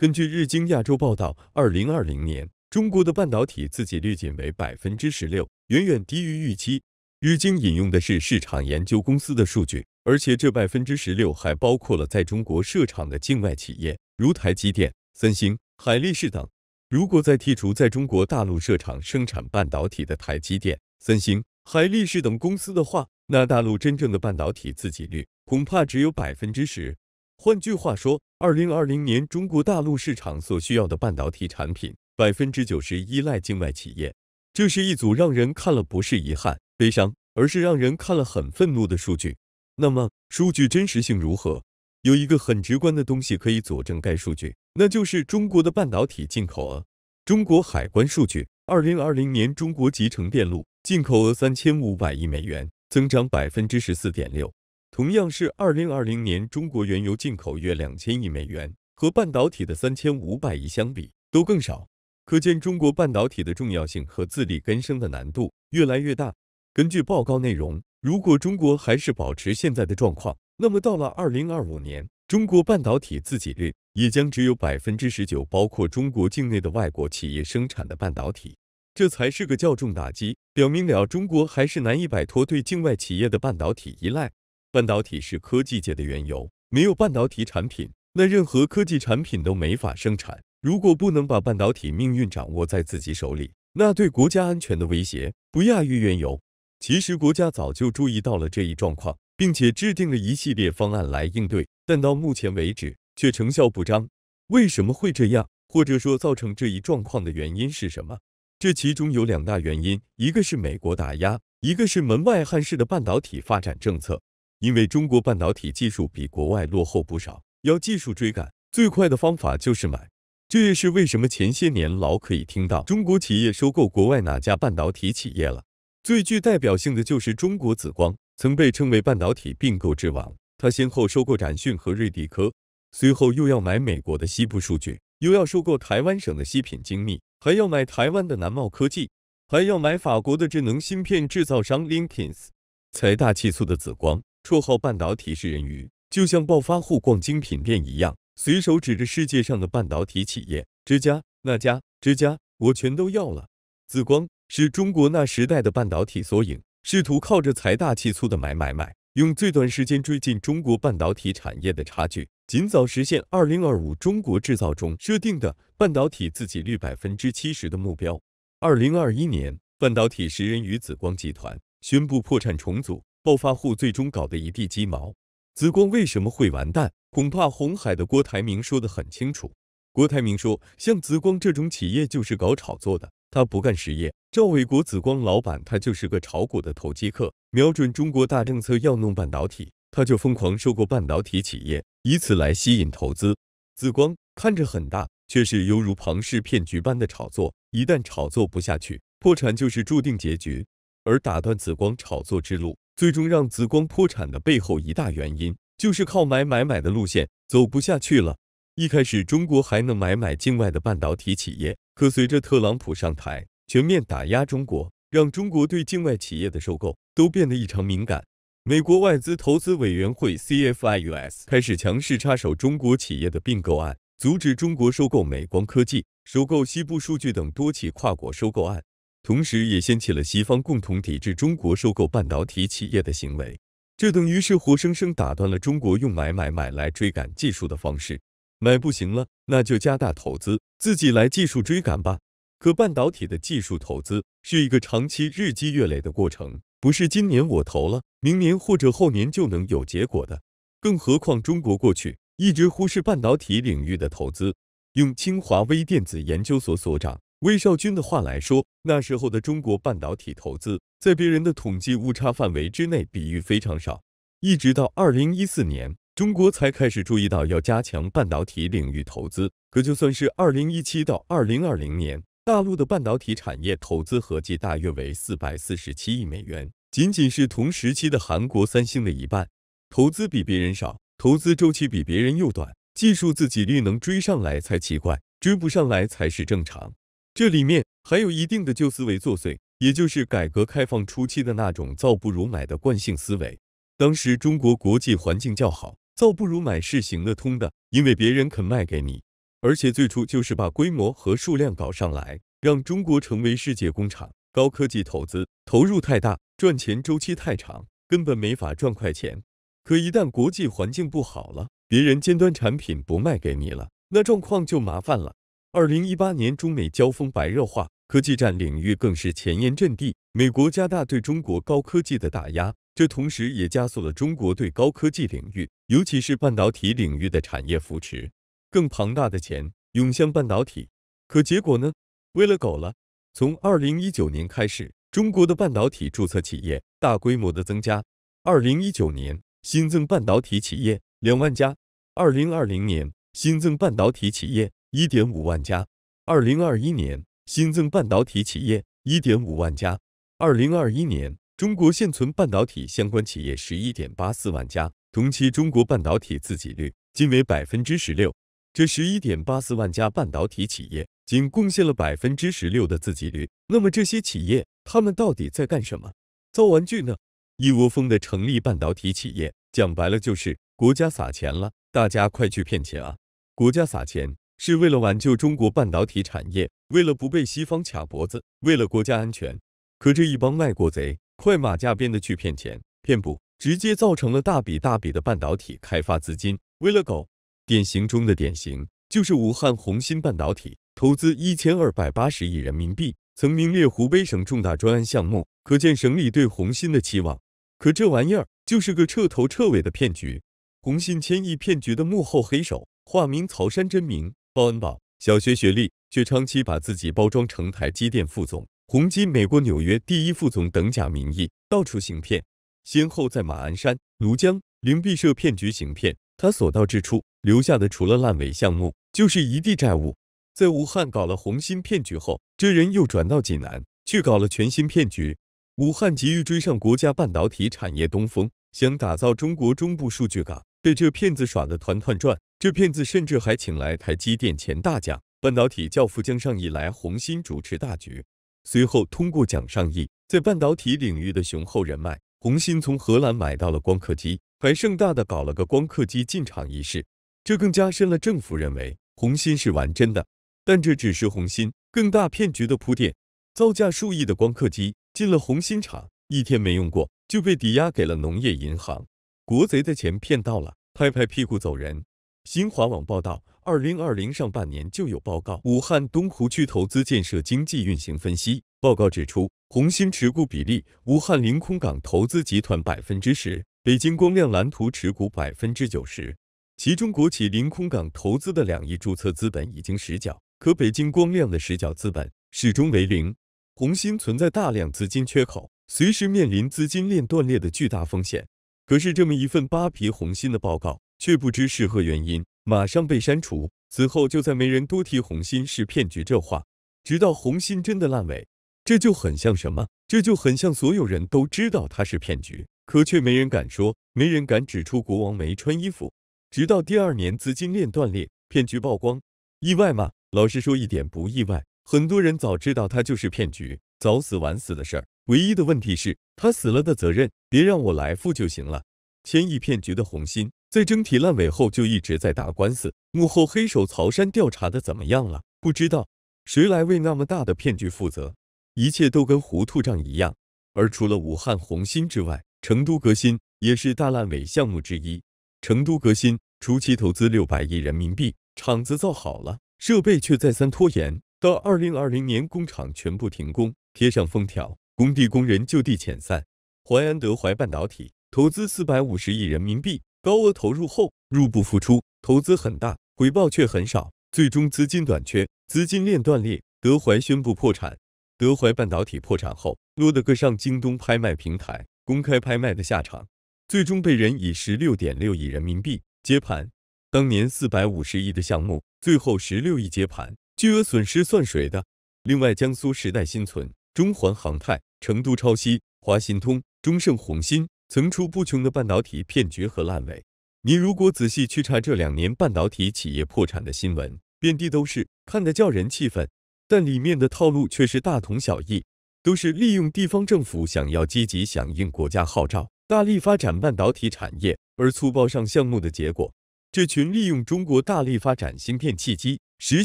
根据日经亚洲报道，二零二零年中国的半导体自给率仅为百分之十六，远远低于预期。日经引用的是市场研究公司的数据，而且这百分之十六还包括了在中国设厂的境外企业，如台积电、三星、海力士等。如果再剔除在中国大陆设厂生产半导体的台积电、三星、海力士等公司的话，那大陆真正的半导体自给率恐怕只有百分之十。换句话说，二零二零年中国大陆市场所需要的半导体产品百分之九十依赖境外企业，这是一组让人看了不是遗憾、悲伤，而是让人看了很愤怒的数据。那么，数据真实性如何？有一个很直观的东西可以佐证该数据，那就是中国的半导体进口额。中国海关数据，二零二零年中国集成电路进口额三千五百亿美元，增长百分之十四点六。同样是二零二零年，中国原油进口约两千亿美元，和半导体的三千五百亿相比，都更少。可见，中国半导体的重要性和自力更生的难度越来越大。根据报告内容，如果中国还是保持现在的状况，那么到了二零二五年，中国半导体自给率也将只有百分之十九，包括中国境内的外国企业生产的半导体，这才是个较重打击，表明了中国还是难以摆脱对境外企业的半导体依赖。半导体是科技界的原油，没有半导体产品，那任何科技产品都没法生产。如果不能把半导体命运掌握在自己手里，那对国家安全的威胁不亚于原油。其实国家早就注意到了这一状况，并且制定了一系列方案来应对，但到目前为止却成效不彰。为什么会这样？或者说造成这一状况的原因是什么？这其中有两大原因，一个是美国打压，一个是门外汉式的半导体发展政策。因为中国半导体技术比国外落后不少，要技术追赶最快的方法就是买。这也是为什么前些年老可以听到中国企业收购国外哪家半导体企业了。最具代表性的就是中国紫光，曾被称为半导体并购之王。他先后收购展讯和瑞迪科，随后又要买美国的西部数据，又要收购台湾省的西品精密，还要买台湾的南茂科技，还要买法国的智能芯片制造商 Linkins。财大气粗的紫光。绰号“半导体食人鱼”，就像暴发户逛精品店一样，随手指着世界上的半导体企业，这家那家这家，我全都要了。紫光是中国那时代的半导体缩影，试图靠着财大气粗的买买买，用最短时间追进中国半导体产业的差距，尽早实现二零二五中国制造中设定的半导体自给率百分之七十的目标。二零二一年，半导体食人鱼紫光集团宣布破产重组。暴发户最终搞得一地鸡毛，紫光为什么会完蛋？恐怕红海的郭台铭说得很清楚。郭台铭说，像紫光这种企业就是搞炒作的，他不干实业。赵伟国，紫光老板，他就是个炒股的投机客，瞄准中国大政策要弄半导体，他就疯狂收购半导体企业，以此来吸引投资。紫光看着很大，却是犹如庞氏骗局般的炒作，一旦炒作不下去，破产就是注定结局，而打断紫光炒作之路。最终让紫光破产的背后一大原因，就是靠买买买的路线走不下去了。一开始中国还能买买境外的半导体企业，可随着特朗普上台全面打压中国，让中国对境外企业的收购都变得异常敏感。美国外资投资委员会 CFIUS 开始强势插手中国企业的并购案，阻止中国收购美光科技、收购西部数据等多起跨国收购案。同时，也掀起了西方共同抵制中国收购半导体企业的行为，这等于是活生生打断了中国用买买买来追赶技术的方式。买不行了，那就加大投资，自己来技术追赶吧。可半导体的技术投资是一个长期日积月累的过程，不是今年我投了，明年或者后年就能有结果的。更何况，中国过去一直忽视半导体领域的投资，用清华微电子研究所所长。魏少军的话来说，那时候的中国半导体投资在别人的统计误差范围之内，比喻非常少。一直到二零一四年，中国才开始注意到要加强半导体领域投资。可就算是二零一七到二零二零年，大陆的半导体产业投资合计大约为四百四十七亿美元，仅仅是同时期的韩国三星的一半。投资比别人少，投资周期比别人又短，技术自给率能追上来才奇怪，追不上来才是正常。这里面还有一定的旧思维作祟，也就是改革开放初期的那种“造不如买”的惯性思维。当时中国国际环境较好，“造不如买”是行得通的，因为别人肯卖给你，而且最初就是把规模和数量搞上来，让中国成为世界工厂。高科技投资投入太大，赚钱周期太长，根本没法赚快钱。可一旦国际环境不好了，别人尖端产品不卖给你了，那状况就麻烦了。二零一八年，中美交锋白热化，科技战领域更是前沿阵地。美国加大对中国高科技的打压，这同时也加速了中国对高科技领域，尤其是半导体领域的产业扶持。更庞大的钱涌向半导体，可结果呢？喂了狗了。从二零一九年开始，中国的半导体注册企业大规模的增加。二零一九年新增半导体企业两万家，二零二零年新增半导体企业。一点五万家，二零二一年新增半导体企业一点五万家，二零二一年中国现存半导体相关企业十一点八四万家，同期中国半导体自给率仅为百分之十六，这十一点八四万家半导体企业仅贡献了百分之十六的自给率。那么这些企业，他们到底在干什么？造玩具呢？一窝蜂的成立半导体企业，讲白了就是国家撒钱了，大家快去骗钱啊！国家撒钱。是为了挽救中国半导体产业，为了不被西方卡脖子，为了国家安全。可这一帮卖国贼，快马加鞭的去骗钱骗补，直接造成了大笔大笔的半导体开发资金。为了狗，典型中的典型，就是武汉红芯半导体投资一千二百八十亿人民币，曾名列湖北省重大专案项目，可见省里对红芯的期望。可这玩意儿就是个彻头彻尾的骗局。红信千亿骗局的幕后黑手，化名曹山，真名。鲍恩宝小学学历，却长期把自己包装成台积电副总、宏基美国纽约第一副总等假名义，到处行骗。先后在马鞍山、庐江、灵璧社骗局行骗，他所到之处留下的除了烂尾项目，就是一地债务。在武汉搞了红心骗局后，这人又转到济南去搞了全新骗局。武汉急于追上国家半导体产业东风，想打造中国中部数据港。被这骗子耍得团团转，这骗子甚至还请来台积电前大将、半导体教父江尚义来红心主持大局。随后，通过蒋尚义在半导体领域的雄厚人脉，红心从荷兰买到了光刻机，还盛大的搞了个光刻机进场仪式。这更加深了政府认为红心是玩真的。但这只是红心更大骗局的铺垫。造价数亿的光刻机进了红心厂，一天没用过就被抵押给了农业银行。国贼的钱骗到了，拍拍屁股走人。新华网报道，二零二零上半年就有报告《武汉东湖区投资建设经济运行分析报告》指出，红星持股比例，武汉临空港投资集团百分之十，北京光亮蓝图持股百分之九十。其中，国企临空港投资的两亿注册资本已经实缴，可北京光亮的实缴资本始终为零，红星存在大量资金缺口，随时面临资金链断裂的巨大风险。可是这么一份扒皮红心的报告，却不知是何原因，马上被删除。此后，就再没人多提红心是骗局这话。直到红心真的烂尾，这就很像什么？这就很像所有人都知道他是骗局，可却没人敢说，没人敢指出国王没穿衣服。直到第二年资金链断裂，骗局曝光，意外吗？老实说，一点不意外。很多人早知道他就是骗局，早死晚死的事儿。唯一的问题是他死了的责任。别让我来付就行了。千亿骗局的红心在争体烂尾后就一直在打官司，幕后黑手曹山调查的怎么样了？不知道，谁来为那么大的骗局负责？一切都跟糊涂账一样。而除了武汉红心之外，成都革新也是大烂尾项目之一。成都革新初期投资六百亿人民币，厂子造好了，设备却再三拖延，到二零二零年工厂全部停工，贴上封条，工地工人就地遣散。淮安德怀半导体投资四百五十亿人民币，高额投入后入不敷出，投资很大，回报却很少，最终资金短缺，资金链断裂，德怀宣布破产。德怀半导体破产后，落得个上京东拍卖平台公开拍卖的下场，最终被人以十六点六亿人民币接盘。当年四百五十亿的项目，最后十六亿接盘，巨额损失算谁的？另外，江苏时代新存、中环航泰、成都超西、华信通。中盛宏芯、层出不穷的半导体骗局和烂尾。你如果仔细去查这两年半导体企业破产的新闻，遍地都是，看得叫人气愤。但里面的套路却是大同小异，都是利用地方政府想要积极响应国家号召，大力发展半导体产业而粗暴上项目的结果。这群利用中国大力发展芯片契机实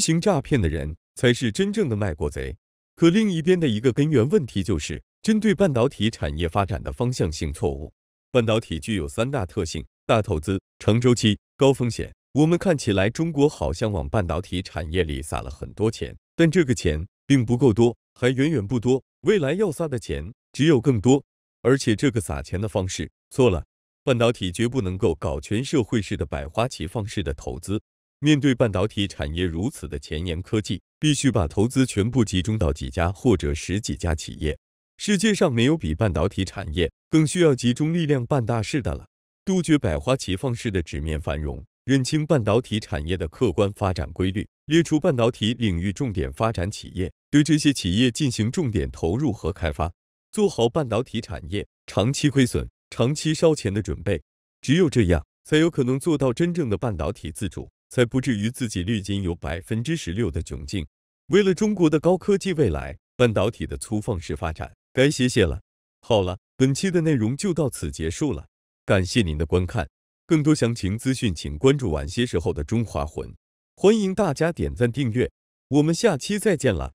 行诈骗的人，才是真正的卖国贼。可另一边的一个根源问题就是。针对半导体产业发展的方向性错误，半导体具有三大特性：大投资、长周期、高风险。我们看起来中国好像往半导体产业里撒了很多钱，但这个钱并不够多，还远远不多。未来要撒的钱只有更多，而且这个撒钱的方式错了。半导体绝不能够搞全社会式的百花齐放式的投资。面对半导体产业如此的前沿科技，必须把投资全部集中到几家或者十几家企业。世界上没有比半导体产业更需要集中力量办大事的了。杜绝百花齐放式的纸面繁荣，认清半导体产业的客观发展规律，列出半导体领域重点发展企业，对这些企业进行重点投入和开发，做好半导体产业长期亏损、长期烧钱的准备。只有这样，才有可能做到真正的半导体自主，才不至于自己历经有百分之十六的窘境。为了中国的高科技未来，半导体的粗放式发展。该歇歇了。好了，本期的内容就到此结束了。感谢您的观看，更多详情资讯请关注晚些时候的《中华魂》。欢迎大家点赞订阅，我们下期再见了。